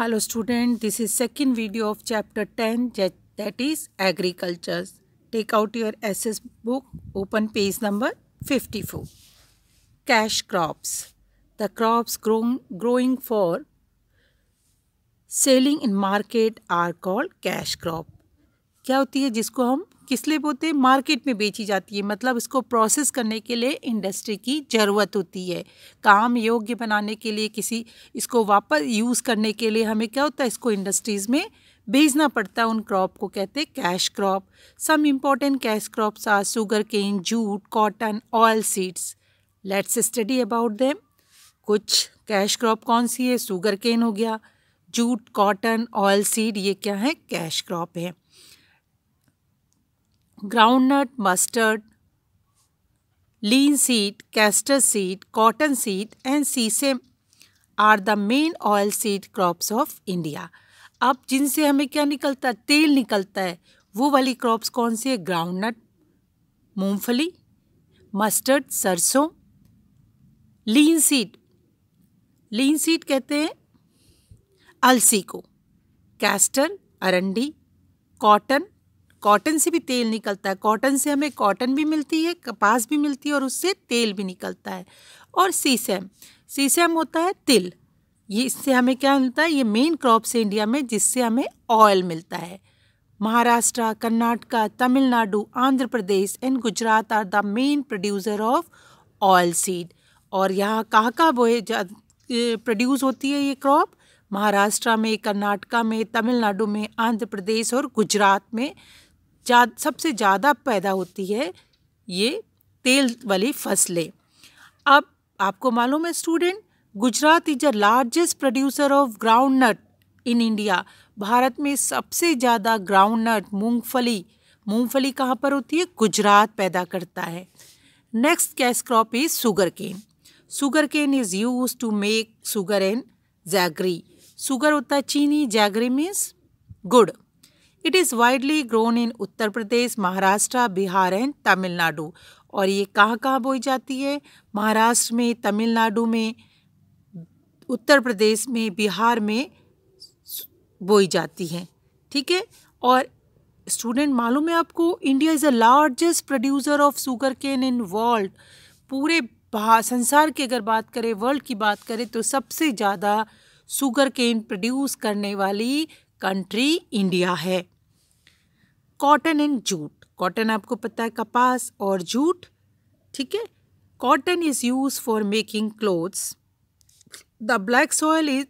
Hello student this is second video of chapter ten that is agriculture take out your S book open page number fifty four cash crops the crops growing for selling in market are called cash crop क्या होती है जिसको हम किस लिए बोते market में बेची जाती है मतलब इसको प्रोसेस करने के लिए इंडस्ट्री की ज़रूरत होती है काम योग्य बनाने के लिए किसी इसको वापस यूज़ करने के लिए हमें क्या होता है इसको इंडस्ट्रीज़ में बेचना पड़ता है उन क्रॉप को कहते हैं cash crop some important cash crops are sugar cane jute cotton oil seeds let's study about them कुछ कैश क्रॉप कौन सी है शुगर केन हो गया जूट कॉटन ऑयल सीड ये क्या है कैश क्रॉप है groundnut mustard linseed castor seed cotton seed and sesame are the main oil seed crops of India अब जिनसे हमें क्या निकलता है तेल निकलता है वो वाली क्रॉप्स कौन सी है ग्राउंडनट मूंगफली मस्टर्ड सरसों लीन सीड लीन सीड कहते हैं अलसी को कैस्टर अरंडी कॉटन कॉटन से भी तेल निकलता है कॉटन से हमें कॉटन भी मिलती है कपास भी मिलती है और उससे तेल भी निकलता है और सीसेम सीसेम होता है तिल ये इससे हमें क्या मिलता है ये मेन क्रॉप्स है इंडिया में जिससे हमें ऑयल मिलता है Maharashtra Karnataka Tamil Nadu Andhra Pradesh and Gujarat are the main producer of oil seed और यहाँ कहाँ कहाँ बोए प्रोड्यूस होती है ये क्रॉप महाराष्ट्र में कर्नाटका में तमिलनाडु में आंध्र प्रदेश और गुजरात में जा सबसे ज़्यादा पैदा होती है ये तेल वाली फसलें अब आपको मालूम है student Gujarat is the largest producer of groundnut in India Bharat में सबसे ज़्यादा ग्राउंड नट मूँगफली मूँगफली कहाँ पर होती है गुजरात पैदा करता है next cash crop is sugar cane sugar cane is use to make sugar and jaggery sugar होता है चीनी jaggery means gur it is widely grown in Uttar Pradesh Maharashtra Bihar and Tamil Nadu और ये कहाँ कहाँ बोई जाती है महाराष्ट्र में तमिलनाडु में उत्तर प्रदेश में बिहार में बोई जाती है ठीक है और स्टूडेंट मालूम है आपको India is the largest producer of sugar cane in world पूरे संसार की अगर बात करें वर्ल्ड की बात करें तो सबसे ज़्यादा शुगर केन प्रोड्यूस करने वाली कंट्री इंडिया है कॉटन एंड जूट कॉटन आपको पता है कपास और जूट ठीक है cotton is use for making clothes the black soil is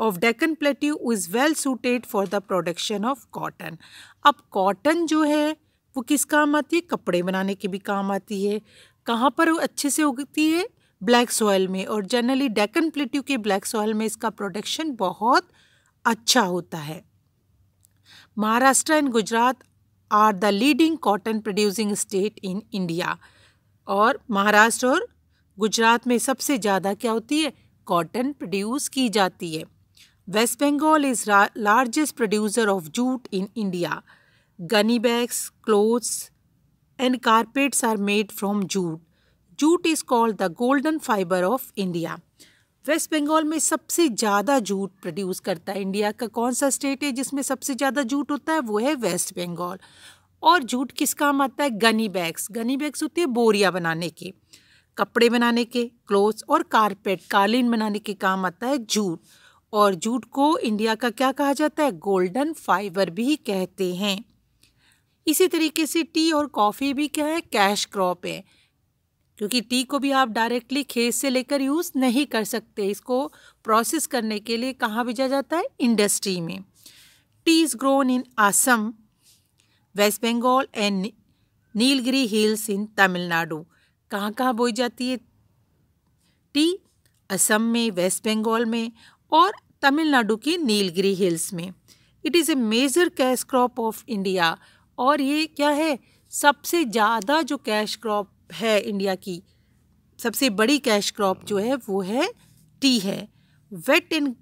of Deccan plateau is well suited for the production of cotton अब कॉटन जो है वो किस काम आती है कपड़े बनाने के भी काम आती है कहाँ पर वो अच्छे से उगती है ब्लैक सॉयल में और जनरली डेकन प्लेट्यू के ब्लैक सॉयल में इसका प्रोडक्शन बहुत अच्छा होता है Maharashtra and Gujarat are the leading cotton producing state in India और महाराष्ट्र और गुजरात में सबसे ज़्यादा क्या होती है कॉटन प्रोड्यूस की जाती है West Bengal is largest producer of jute in India gunny bags clothes and carpets are made from jute jute is called the golden fibre of India West Bengal में सबसे ज़्यादा जूट प्रोड्यूस करता है इंडिया का कौन सा स्टेट है जिसमें सबसे ज़्यादा जूट होता है वो है वेस्ट बंगाल और जूट किस काम आता है गनी बैग्स गनी बैग्स होती है बोरिया बनाने के कपड़े बनाने के क्लोथ्स और कारपेट कालीन बनाने के काम आता है जूट और जूट को इंडिया का क्या कहा जाता है गोल्डन फाइबर भी कहते हैं इसी तरीके से टी और कॉफ़ी भी क्या है कैश क्रॉप है क्योंकि टी को भी आप डायरेक्टली खेत से लेकर यूज़ नहीं कर सकते इसको प्रोसेस करने के लिए कहाँ भेजा जाता है इंडस्ट्री में tea is grown in Assam West Bengal and Nilgiri hills in Tamil Nadu कहाँ कहाँ बोई जाती है टी असम में वेस्ट बंगाल में और तमिलनाडु के नीलगिरी हिल्स में it is a major cash crop of India और ये क्या है सबसे ज़्यादा जो कैश क्रॉप है इंडिया की सबसे बड़ी कैश क्रॉप जो है वो है टी है wet in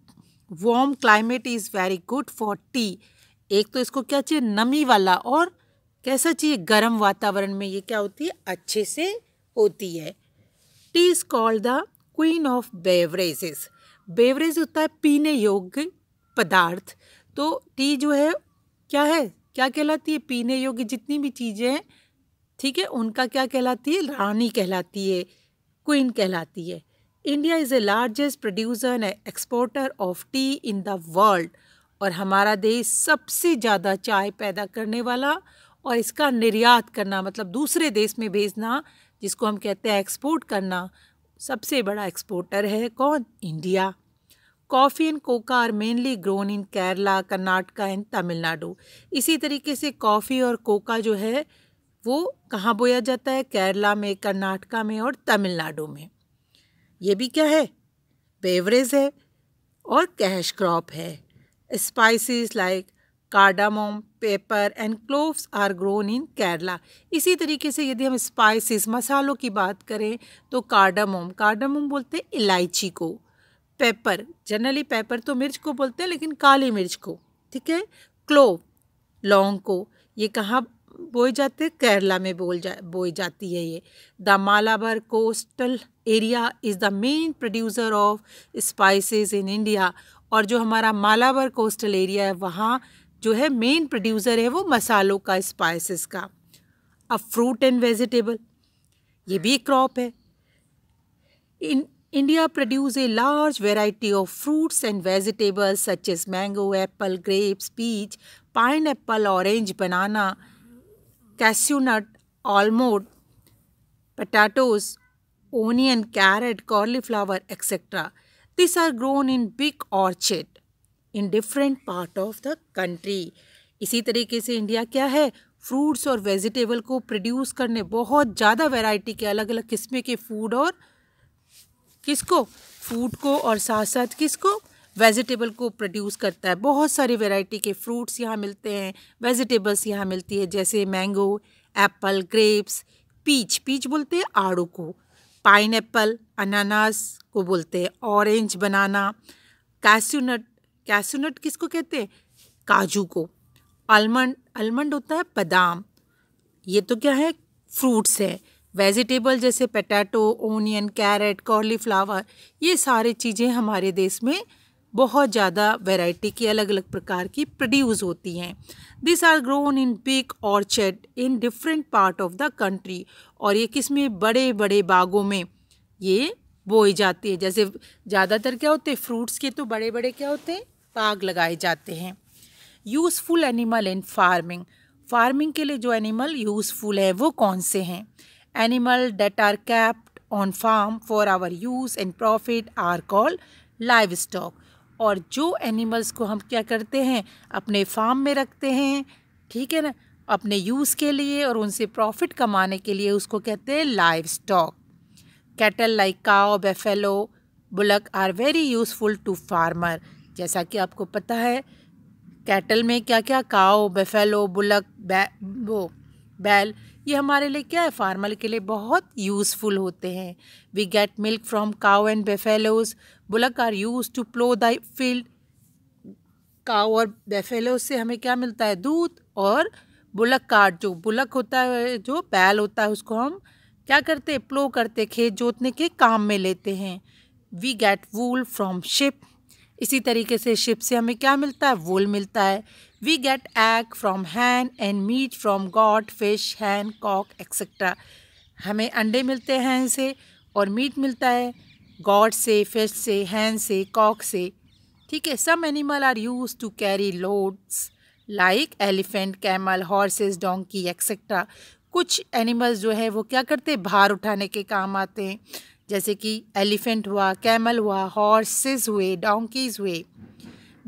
warm climate is very good for tea एक तो इसको क्या चाहिए नमी वाला और कैसा चाहिए गर्म वातावरण में ये क्या होती है अच्छे से होती है tea is called the queen of beverages beverage होता है पीने योग्य पदार्थ तो टी जो है क्या है क्या कहलाती है पीने योग्य जितनी भी चीज़ें हैं ठीक है उनका क्या कहलाती है रानी कहलाती है क्वीन कहलाती है India is a largest producer and exporter of tea in the world और हमारा देश सबसे ज़्यादा चाय पैदा करने वाला और इसका निर्यात करना मतलब दूसरे देश में भेजना जिसको हम कहते हैं एक्सपोर्ट करना सबसे बड़ा एक्सपोर्टर है कौन India coffee and cocoa are mainly grown in Kerala Karnataka and Tamil Nadu इसी तरीके से कॉफ़ी और कोका जो है वो कहाँ बोया जाता है केरला में कर्नाटका में और तमिलनाडु में ये भी क्या है बेवरेज है और कैश क्रॉप है spices like cardamom pepper and cloves are grown in Kerala इसी तरीके से यदि हम स्पाइसेस मसालों की बात करें तो कार्डामोम कार्डामोम बोलते हैं इलायची को पेपर जनरली पेपर तो मिर्च को बोलते हैं लेकिन काली मिर्च को ठीक है क्लोव लौंग को ये कहाँ बोए जाते केरला में बोल जा बोई जाती है ये the Malabar coastal area is the main producer of spices in India और जो हमारा मालाबार कोस्टल एरिया है वहाँ जो है मेन प्रोड्यूसर है वो मसालों का स्पाइसेस का अब फ्रूट एंड वेजिटेबल ये भी एक क्रॉप है in produce a large variety of fruits and vegetables such such mango apple grapes peach pineapple orange banana cashew nut, almond, potatoes, onion, carrot, cauliflower, etc. These are grown in big orchard in different part of the country. इसी तरीके से India क्या है fruits और vegetable को produce करने बहुत ज़्यादा वैरायटी के अलग अलग किस्में के फूड और किसको फूड को और साथ साथ किसको वेजिटेबल को प्रोड्यूस करता है बहुत सारी वैरायटी के फ्रूट्स यहाँ मिलते हैं वेजिटेबल्स यहाँ मिलती है जैसे mango apple grapes peach peach बोलते हैं आड़ू को पाइन एप्पल अनानास को बोलते हैं ऑरेंज बनाना कैस्यूनट कैस्यूनट किसको कहते हैं काजू को आलमंड आलमंड होता है बादाम ये तो क्या है फ्रूट्स है वेजिटेबल जैसे पटैटो ओनियन कैरेट कॉलीफ्लावर ये सारे चीज़ें हमारे देश में बहुत ज़्यादा वैरायटी की अलग अलग प्रकार की प्रोड्यूस होती हैं this are grown in big orchard in different part of the country और ये किस में बड़े बड़े बागों में ये बोई जाती है जैसे ज़्यादातर क्या होते हैं फ्रूट्स के तो बड़े बड़े क्या होते हैं बाग लगाए जाते हैं useful animal in farming farming के लिए जो एनिमल यूज़फुल है वो कौन से हैं animal that are kept on farm for our use and profit are called livestock और जो एनिमल्स को हम क्या करते हैं अपने फार्म में रखते हैं ठीक है ना अपने यूज़ के लिए और उनसे प्रॉफिट कमाने के लिए उसको कहते हैं livestock cattle like cow buffalo bullock are very useful to farmer जैसा कि आपको पता है कैटल में क्या क्या काओ बेफेलो बुलक वो बैल ये हमारे लिए क्या है फार्मर के लिए बहुत यूज़फुल होते हैं we get milk from cow and buffaloes bullock are use to plough the field cow और बेफेलोज से हमें क्या मिलता है दूध और बुलक कार्ड जो बुलक होता है जो बैल होता है उसको हम क्या करते प्लो करते खेत जोतने के काम में लेते हैं we get wool from sheep इसी तरीके से शिप से हमें क्या मिलता है वोल मिलता है we get egg from hen and meat from goat fish hen cock etcetera हमें अंडे मिलते हैं से और मीट मिलता है गॉड से फिश से हैन से कॉक से ठीक है some animal are use to carry loads like elephant camel horses donkey etcetera कुछ एनिमल्स जो है वो क्या करते हैं भार उठाने के काम आते हैं जैसे कि एलिफेंट हुआ कैमल हुआ हॉर्सेस हुए डोंकीज़ हुए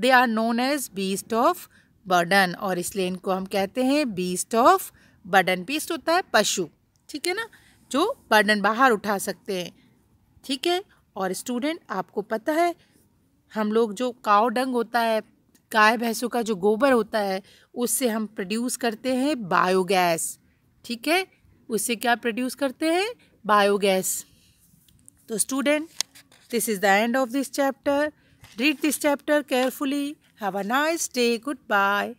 they are known as beast of burden और इसलिए इनको हम कहते हैं बीस्ट ऑफ बर्डन बीस्ट होता है पशु ठीक है ना जो बर्डन बाहर उठा सकते हैं ठीक है और स्टूडेंट आपको पता है हम लोग जो काव डंग होता है गाय भैंसों का जो गोबर होता है उससे हम प्रोड्यूस करते हैं बायोगैस ठीक है उससे क्या प्रोड्यूस करते हैं biogas So student, this is the end of this chapter. Read this chapter carefully. Have a nice day. Goodbye.